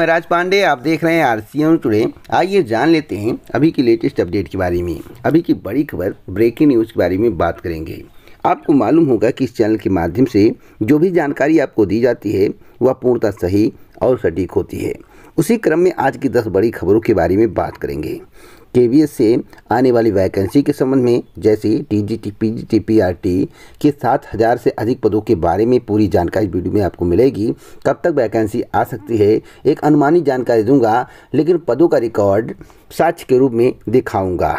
मैं राज पांडे आप देख रहे हैं आर सी एम टुडे आइए जान लेते हैं अभी की लेटेस्ट अपडेट के बारे में अभी की बड़ी खबर ब्रेकिंग न्यूज़ के बारे में बात करेंगे आपको मालूम होगा कि इस चैनल के माध्यम से जो भी जानकारी आपको दी जाती है वह पूर्णतः सही और सटीक होती है उसी क्रम में आज की दस बड़ी खबरों के बारे में बात करेंगे के से आने वाली वैकेंसी के संबंध में जैसे T G T P G T P R T के सात हज़ार से अधिक पदों के बारे में पूरी जानकारी वीडियो में आपको मिलेगी कब तक वैकेंसी आ सकती है एक अनुमानित जानकारी दूंगा लेकिन पदों का रिकॉर्ड साक्ष के रूप में दिखाऊंगा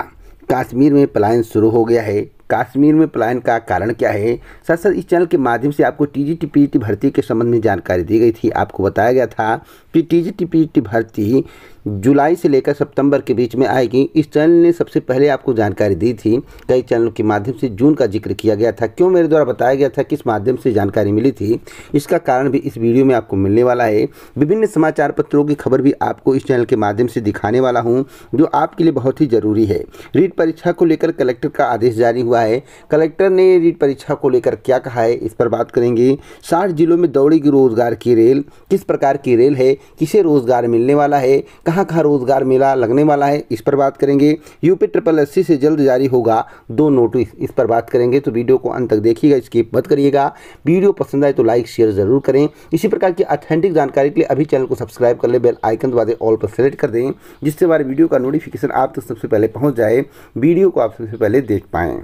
कश्मीर में पलायन शुरू हो गया है कश्मीर में पलायन का कारण क्या है साथ साथ इस चैनल के माध्यम से आपको टी जी भर्ती के संबंध में जानकारी दी गई थी आपको बताया गया था कि टी जी भर्ती जुलाई से लेकर सितंबर के बीच में आएगी इस चैनल ने सबसे पहले आपको जानकारी दी थी कई चैनलों के माध्यम से जून का जिक्र किया गया था क्यों मेरे द्वारा बताया गया था किस माध्यम से जानकारी मिली थी इसका कारण भी इस वीडियो में आपको मिलने वाला है विभिन्न समाचार पत्रों की खबर भी आपको इस चैनल के माध्यम से दिखाने वाला हूँ जो आपके लिए बहुत ही ज़रूरी है रीट परीक्षा को लेकर कलेक्टर का आदेश जारी हुआ होता है कलेक्टर ने रीट परीक्षा को लेकर क्या कहा है इस पर बात करेंगे साठ जिलों में दौड़ेगी रोजगार की रेल किस प्रकार की रेल है किसे रोजगार मिलने वाला है कहाँ कहाँ रोजगार मेला लगने वाला है इस पर बात करेंगे यूपी ट्रिपल अस्सी से जल्द जारी होगा दो नोटिस इस पर बात करेंगे तो वीडियो को अंत तक देखिएगा स्किप मत करिएगा वीडियो पसंद आए तो लाइक शेयर जरूर करें इसी प्रकार की ऑथेंटिक जानकारी के लिए अभी चैनल को सब्सक्राइब कर ले बेल आइकन दबा दे ऑल पर सेलेक्ट कर दें जिससे हमारे वीडियो का नोटिफिकेशन आप तक सबसे पहले पहुँच जाए वीडियो को आप सबसे पहले देख पाएँ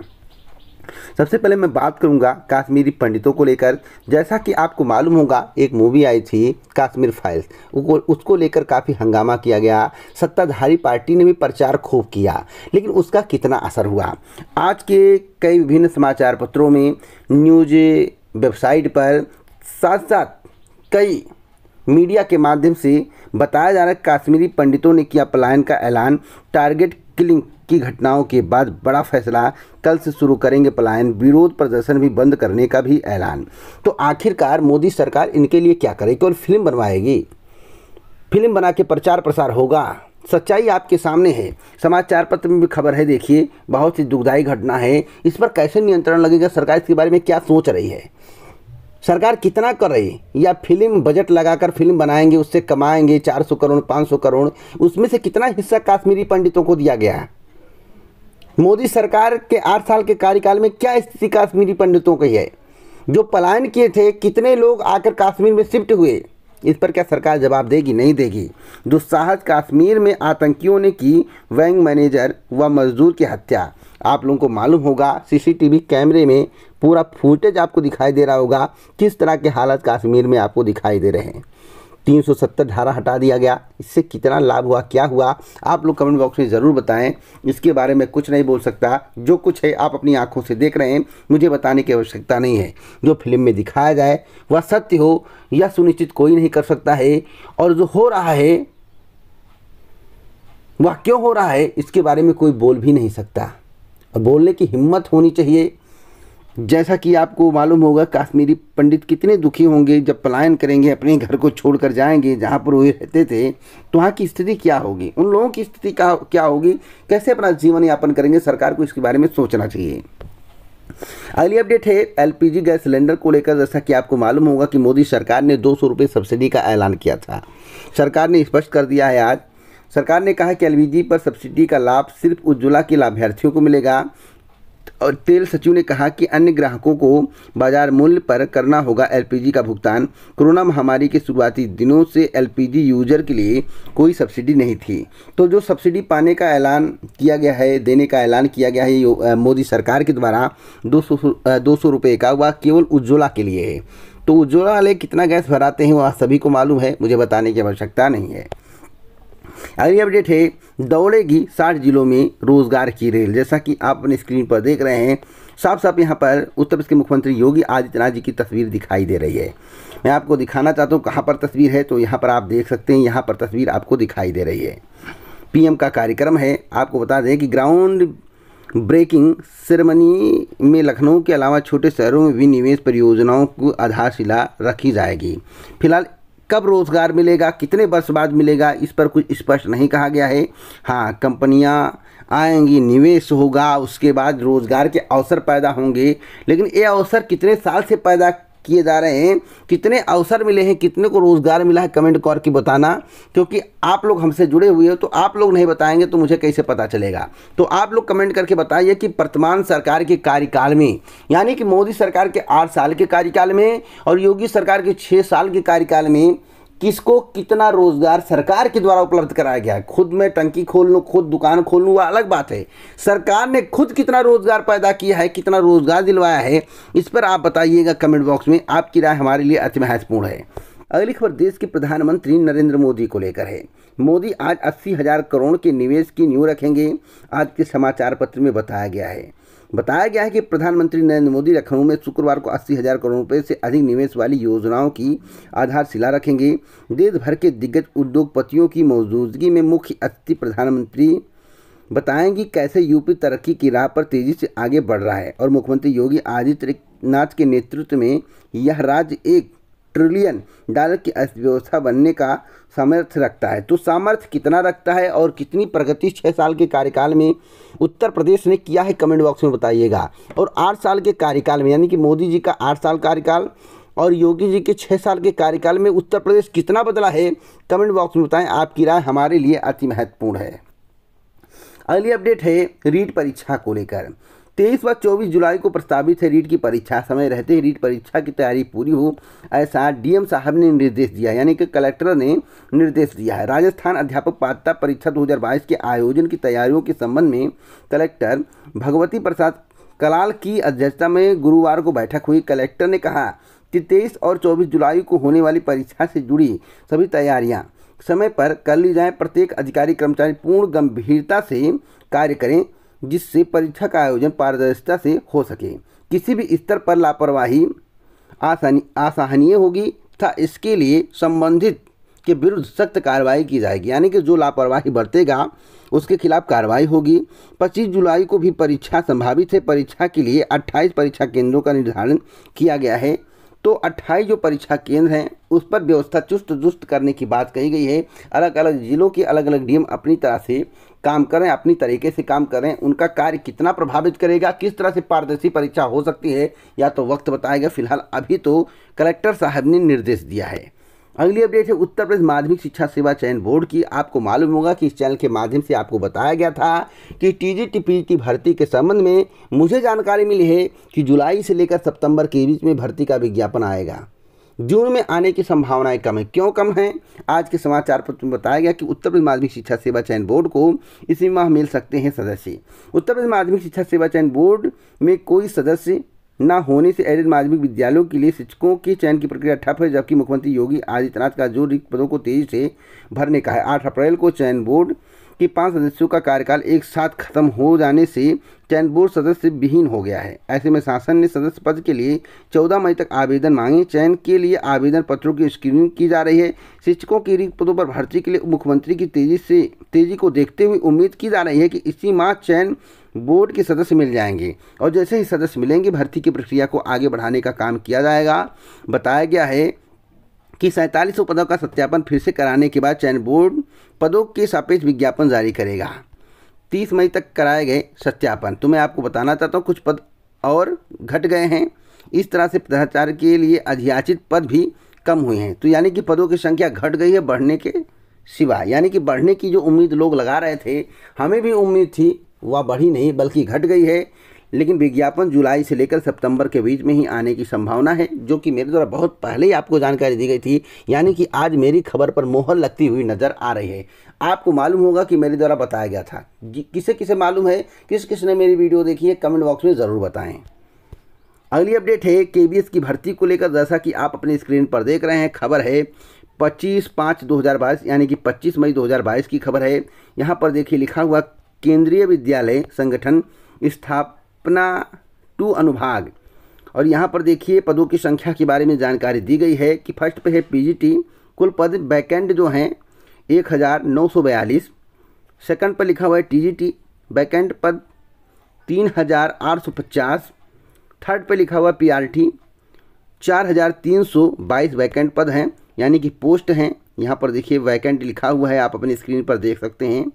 सबसे पहले मैं बात करूंगा कश्मीरी पंडितों को लेकर जैसा कि आपको मालूम होगा एक मूवी आई थी कश्मीर फाइल्स उसको लेकर काफ़ी हंगामा किया गया सत्ताधारी पार्टी ने भी प्रचार खूब किया लेकिन उसका कितना असर हुआ आज के कई विभिन्न समाचार पत्रों में न्यूज वेबसाइट पर साथ साथ कई मीडिया के माध्यम से बताया जा रहा है कश्मीरी पंडितों ने किया पलायन का ऐलान टारगेट किलिंग की घटनाओं के बाद बड़ा फैसला कल से शुरू करेंगे पलायन विरोध प्रदर्शन भी बंद करने का भी ऐलान तो आखिरकार मोदी सरकार इनके लिए क्या करेगी और फिल्म बनवाएगी फिल्म बना के प्रचार प्रसार होगा सच्चाई आपके सामने है समाचार पत्र में भी खबर है देखिए बहुत सी दुखदायी घटना है इस पर कैसे नियंत्रण लगेगा सरकार इसके बारे में क्या सोच रही है सरकार कितना कर रही है या फिल्म बजट लगाकर फिल्म बनाएंगे उससे कमाएंगे 400 करोड़ 500 करोड़ उसमें से कितना हिस्सा काश्मीरी पंडितों को दिया गया मोदी सरकार के आठ साल के कार्यकाल में क्या स्थिति कश्मीरी पंडितों की है जो पलायन किए थे कितने लोग आकर कश्मीर में शिफ्ट हुए इस पर क्या सरकार जवाब देगी नहीं देगी दुस्साहस काश्मीर कश्मीर में आतंकियों ने की वैंग मैनेजर व मजदूर की हत्या आप लोगों को मालूम होगा सीसीटीवी कैमरे में पूरा फुटेज आपको दिखाई दे रहा होगा किस तरह के हालत कश्मीर में आपको दिखाई दे रहे हैं तीन सौ सत्तर धारा हटा दिया गया इससे कितना लाभ हुआ क्या हुआ आप लोग कमेंट बॉक्स में ज़रूर बताएं इसके बारे में कुछ नहीं बोल सकता जो कुछ है आप अपनी आंखों से देख रहे हैं मुझे बताने की आवश्यकता नहीं है जो फिल्म में दिखाया जाए वह सत्य हो यह सुनिश्चित कोई नहीं कर सकता है और जो हो रहा है वह क्यों हो रहा है इसके बारे में कोई बोल भी नहीं सकता और बोलने की हिम्मत होनी चाहिए जैसा कि आपको मालूम होगा काश्मीरी पंडित कितने दुखी होंगे जब पलायन करेंगे अपने घर को छोड़कर जाएंगे जहाँ पर वो रहते थे तो वहाँ की स्थिति क्या होगी उन लोगों की स्थिति क्या क्या होगी कैसे अपना जीवन यापन करेंगे सरकार को इसके बारे में सोचना चाहिए अगली अपडेट है एलपीजी गैस सिलेंडर को लेकर जैसा कि आपको मालूम होगा कि मोदी सरकार ने दो सौ सब्सिडी का ऐलान किया था सरकार ने स्पष्ट कर दिया है आज सरकार ने कहा कि एलपीजी पर सब्सिडी का लाभ सिर्फ उज्ज्वला के लाभार्थियों को मिलेगा और तेल सचिव ने कहा कि अन्य ग्राहकों को बाजार मूल्य पर करना होगा एलपीजी का भुगतान कोरोना महामारी के शुरुआती दिनों से एलपीजी यूजर के लिए कोई सब्सिडी नहीं थी तो जो सब्सिडी पाने का ऐलान किया गया है देने का ऐलान किया गया है मोदी सरकार के द्वारा दो सौ दो सौ रुपये का वह केवल उज्ज्वला के लिए है तो उज्ज्वला वाले कितना गैस भराते हैं वह सभी को मालूम है मुझे बताने की आवश्यकता नहीं है अगली अपडेट है दौड़ेगी साठ जिलों में रोजगार की रेल जैसा कि आप अपने स्क्रीन पर देख रहे हैं साफ साफ यहाँ पर उत्तर प्रदेश के मुख्यमंत्री योगी आदित्यनाथ जी की तस्वीर दिखाई दे रही है मैं आपको दिखाना चाहता हूँ कहाँ पर तस्वीर है तो यहाँ पर आप देख सकते हैं यहाँ पर तस्वीर आपको दिखाई दे रही है पीएम का कार्यक्रम है आपको बता दें कि ग्राउंड ब्रेकिंग सेरेमनी में लखनऊ के अलावा छोटे शहरों में भी निवेश परियोजनाओं को आधारशिला रखी जाएगी फिलहाल कब रोज़गार मिलेगा कितने वर्ष बाद मिलेगा इस पर कुछ स्पष्ट नहीं कहा गया है हाँ कंपनियाँ आएंगी निवेश होगा उसके बाद रोज़गार के अवसर पैदा होंगे लेकिन ये अवसर कितने साल से पैदा किए जा रहे हैं कितने अवसर मिले हैं कितने को रोज़गार मिला है कमेंट करके बताना क्योंकि आप लोग हमसे जुड़े हुए हो तो आप लोग नहीं बताएंगे तो मुझे कैसे पता चलेगा तो आप लोग कमेंट करके बताइए कि वर्तमान सरकार के कार्यकाल में यानी कि मोदी सरकार के आठ साल के कार्यकाल में और योगी सरकार के छः साल के कार्यकाल में किसको कितना रोजगार सरकार के द्वारा उपलब्ध कराया गया है खुद में टंकी खोल लूँ खुद दुकान खोल लूँ अलग बात है सरकार ने खुद कितना रोजगार पैदा किया है कितना रोजगार दिलवाया है इस पर आप बताइएगा कमेंट बॉक्स में आपकी राय हमारे लिए अति महत्वपूर्ण है अगली खबर देश के प्रधानमंत्री नरेंद्र मोदी को लेकर है मोदी आज अस्सी हजार करोड़ के निवेश की न्यू रखेंगे आज के समाचार पत्र में बताया गया है बताया गया है कि प्रधानमंत्री नरेंद्र मोदी लखनऊ में शुक्रवार को अस्सी हज़ार करोड़ रुपये से अधिक निवेश वाली योजनाओं की आधारशिला रखेंगे देश भर के दिग्गज उद्योगपतियों की मौजूदगी में मुख्य अतिथि प्रधानमंत्री बताएंगे कैसे यूपी तरक्की की राह पर तेज़ी से आगे बढ़ रहा है और मुख्यमंत्री योगी आदित्यनाथ के नेतृत्व में यह राज्य एक ट्रिलियन डॉलर की अर्थव्यवस्था बनने का सामर्थ रखता है तो सामर्थ्य कितना रखता है और कितनी प्रगति छः साल के कार्यकाल में उत्तर प्रदेश ने किया है कमेंट बॉक्स में बताइएगा और आठ साल के कार्यकाल में यानी कि मोदी जी का आठ साल कार्यकाल और योगी जी के छः साल के कार्यकाल में उत्तर प्रदेश कितना बदला है कमेंट बॉक्स में बताएं आपकी राय हमारे लिए अति महत्वपूर्ण है अगली अपडेट है रीट परीक्षा को लेकर तेईस व चौबीस जुलाई को प्रस्तावित है रीट की परीक्षा समय रहते ही रीट परीक्षा की तैयारी पूरी हो ऐसा डीएम साहब ने निर्देश दिया यानी कि कलेक्टर ने निर्देश दिया है राजस्थान अध्यापक पात्रता परीक्षा 2022 के आयोजन की तैयारियों के संबंध में कलेक्टर भगवती प्रसाद कलाल की अध्यक्षता में गुरुवार को बैठक हुई कलेक्टर ने कहा कि तेईस और चौबीस जुलाई को होने वाली परीक्षा से जुड़ी सभी तैयारियाँ समय पर कर ली जाए प्रत्येक अधिकारी कर्मचारी पूर्ण गंभीरता से कार्य करें जिससे परीक्षा का आयोजन पारदर्शिता से हो सके किसी भी स्तर पर लापरवाही आसानी असहनीय होगी तथा इसके लिए संबंधित के विरुद्ध सख्त कार्रवाई की जाएगी यानी कि जो लापरवाही बरतेगा उसके खिलाफ कार्रवाई होगी 25 जुलाई को भी परीक्षा संभावित है परीक्षा के लिए 28 परीक्षा केंद्रों का निर्धारण किया गया है तो 28 जो परीक्षा केंद्र हैं उस पर व्यवस्था चुस्त दुरुस्त करने की बात कही गई है अलग अलग ज़िलों के अलग अलग डीएम अपनी तरह से काम करें अपनी तरीके से काम करें उनका कार्य कितना प्रभावित करेगा किस तरह से पारदर्शी परीक्षा हो सकती है या तो वक्त बताएगा फिलहाल अभी तो कलेक्टर साहब ने निर्देश दिया है अगली अपडेट है उत्तर प्रदेश माध्यमिक शिक्षा सेवा चयन बोर्ड की आपको मालूम होगा कि इस चैनल के माध्यम से आपको बताया गया था कि टीजीटी पीजीटी भर्ती के संबंध में मुझे जानकारी मिली है कि जुलाई से लेकर सितंबर के बीच में भर्ती का विज्ञापन आएगा जून में आने की संभावनाएं कम है क्यों कम है आज के समाचार पत्र में बताया गया कि उत्तर प्रदेश माध्यमिक शिक्षा सेवा चयन बोर्ड को इसी माह मिल सकते हैं सदस्य उत्तर प्रदेश माध्यमिक शिक्षा सेवा चयन बोर्ड में कोई सदस्य न होने से एडेड माध्यमिक विद्यालयों के लिए शिक्षकों के चयन की प्रक्रिया ठप है जबकि मुख्यमंत्री योगी आदित्यनाथ का जोर रिक्त पदों को तेजी से भरने का है आठ अप्रैल को चयन बोर्ड के पांच सदस्यों का कार्यकाल एक साथ खत्म हो जाने से चयन बोर्ड सदस्य विहीन हो गया है ऐसे में शासन ने सदस्य पद के लिए चौदह मई तक आवेदन मांगे चयन के लिए आवेदन पत्रों की स्क्रीनिंग की जा रही है शिक्षकों की रिक्त पदों पर भर्ती के लिए मुख्यमंत्री की तेजी से तेजी को देखते हुए उम्मीद की जा रही है कि इसी माह चयन बोर्ड के सदस्य मिल जाएंगे और जैसे ही सदस्य मिलेंगे भर्ती की प्रक्रिया को आगे बढ़ाने का काम किया जाएगा बताया गया है कि सैंतालीस पदों का सत्यापन फिर से कराने के बाद चयन बोर्ड पदों के सापेक्ष विज्ञापन जारी करेगा तीस मई तक कराए गए सत्यापन तो मैं आपको बताना चाहता हूँ कुछ पद और घट गए हैं इस तरह से पदाचार के लिए अधियाचित पद भी कम हुए हैं तो यानी कि पदों की संख्या घट गई है बढ़ने के सिवा यानी कि बढ़ने की जो उम्मीद लोग लगा रहे थे हमें भी उम्मीद थी वह बढ़ी नहीं बल्कि घट गई है लेकिन विज्ञापन जुलाई से लेकर सितंबर के बीच में ही आने की संभावना है जो कि मेरे द्वारा बहुत पहले ही आपको जानकारी दी गई थी यानी कि आज मेरी खबर पर मोहर लगती हुई नज़र आ रही है आपको मालूम होगा कि मेरे द्वारा बताया गया था किसे किसे मालूम है किस किस ने मेरी वीडियो देखी है कमेंट बॉक्स में ज़रूर बताएँ अगली अपडेट है के की भर्ती को लेकर जैसा कि आप अपनी स्क्रीन पर देख रहे हैं खबर है पच्चीस पाँच दो हज़ार बाईस यानी कि पच्चीस मई दो हज़ार बाईस की खबर है यहाँ पर देखिए लिखा हुआ केंद्रीय विद्यालय संगठन स्थापना टू अनुभाग और यहाँ पर देखिए पदों की संख्या के बारे में जानकारी दी गई है कि फर्स्ट पे है पीजीटी कुल पद बैकेंड जो हैं एक हज़ार नौ सौ बयालीस सेकेंड पर लिखा हुआ है टीजीटी बैकेंड पद तीन हज़ार आठ सौ पचास थर्ड पर लिखा हुआ पी आर टी चार हज़ार तीन सौ बाईस वैकेंट पद हैं यानी कि पोस्ट हैं यहाँ पर देखिए वैकेंट लिखा हुआ है आप अपनी स्क्रीन पर देख सकते हैं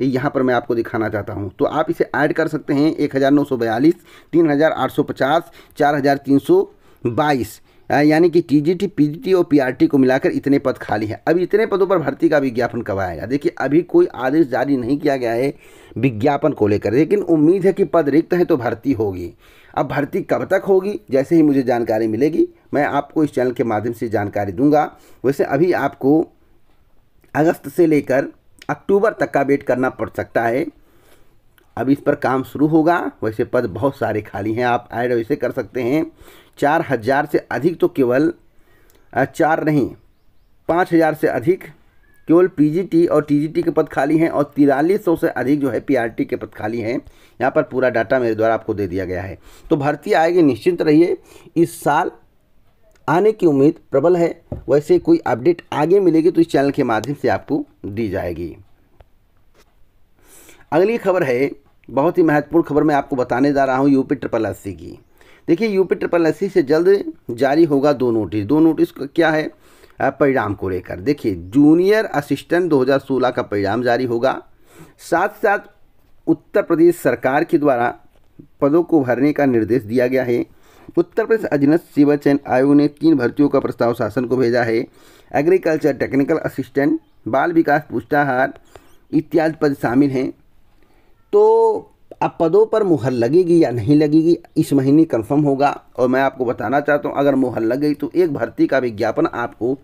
ये यहाँ पर मैं आपको दिखाना चाहता हूँ तो आप इसे ऐड कर सकते हैं एक हज़ार नौ सौ बयालीस तीन हज़ार आठ सौ पचास चार हज़ार तीन सौ बाईस यानी कि टीजीटी, पीजीटी और पीआरटी को मिलाकर इतने पद खाली हैं अब इतने पदों पर भर्ती का विज्ञापन कब आएगा देखिए अभी कोई आदेश जारी नहीं किया गया है विज्ञापन को लेकर लेकिन उम्मीद है कि पद रिक्त है तो भर्ती होगी अब भर्ती कब तक होगी जैसे ही मुझे जानकारी मिलेगी मैं आपको इस चैनल के माध्यम से जानकारी दूंगा वैसे अभी आपको अगस्त से लेकर अक्टूबर तक का वेट करना पड़ सकता है अब इस पर काम शुरू होगा वैसे पद बहुत सारे खाली हैं आप ऐड वैसे कर सकते हैं चार हज़ार से अधिक तो केवल चार नहीं पाँच हज़ार से अधिक केवल पीजीटी और टीजीटी के पद खाली हैं और तिरालीस सौ से अधिक जो है पीआरटी के पद खाली हैं यहाँ पर पूरा डाटा मेरे द्वारा आपको दे दिया गया है तो भर्ती आएगी निश्चिंत रहिए इस साल आने की उम्मीद प्रबल है वैसे कोई अपडेट आगे मिलेगी तो इस चैनल के माध्यम से आपको दी जाएगी अगली खबर है बहुत ही महत्वपूर्ण खबर मैं आपको बताने जा रहा हूँ यूपी ट्रिपल अस्सी की देखिए यूपी ट्रिपल अस्सी से जल्द जारी होगा दो नोटिस दो नोटिस क्या है परिणाम को लेकर देखिए जूनियर असिस्टेंट 2016 का परिणाम जारी होगा साथ साथ उत्तर प्रदेश सरकार के द्वारा पदों को भरने का निर्देश दिया गया है उत्तर प्रदेश अधीनस्थ सेवा चयन आयोग ने तीन भर्तियों का प्रस्ताव शासन को भेजा है एग्रीकल्चर टेक्निकल असिस्टेंट बाल विकास पुष्टाहार इत्यादि पद शामिल हैं तो अब पदों पर मुहर लगेगी या नहीं लगेगी इस महीने कंफर्म होगा और मैं आपको बताना चाहता हूं अगर मुहर लग गई तो एक भर्ती का विज्ञापन आपको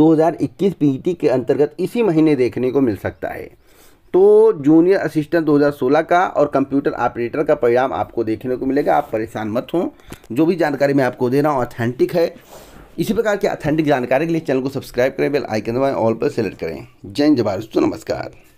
2021 हज़ार के अंतर्गत इसी महीने देखने को मिल सकता है तो जूनियर असिस्टेंट 2016 का और कंप्यूटर ऑपरेटर का परिणाम आपको देखने को मिलेगा आप परेशान मत हों जो भी जानकारी मैं आपको दे रहा हूँ ऑथेंटिक है इसी प्रकार की ऑथेंटिक जानकारी के लिए चैनल को सब्सक्राइब करें बेल आइकन दबाएं ऑल पर सेलेक्ट करें जय जवाहर नमस्कार